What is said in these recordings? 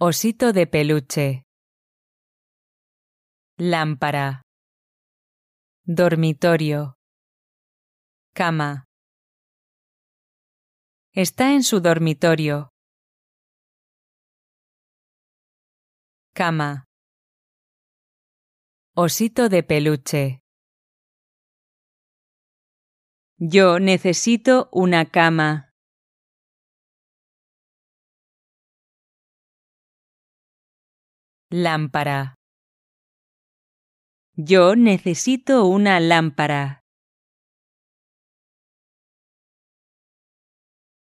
Osito de peluche. Lámpara. Dormitorio. Cama. Está en su dormitorio. Cama. Osito de peluche. Yo necesito una cama. Lámpara. Yo necesito una lámpara.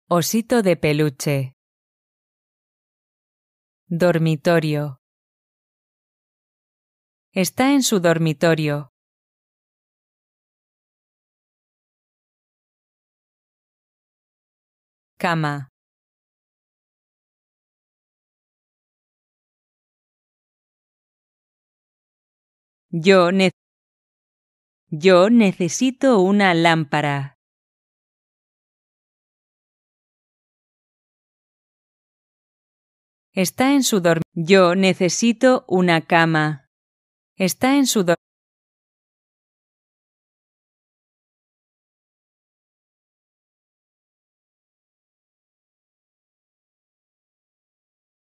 Osito de peluche. Dormitorio. Está en su dormitorio. Cama. Yo, Yo necesito una lámpara. Está en su dormitorio. Yo necesito una cama. Está en su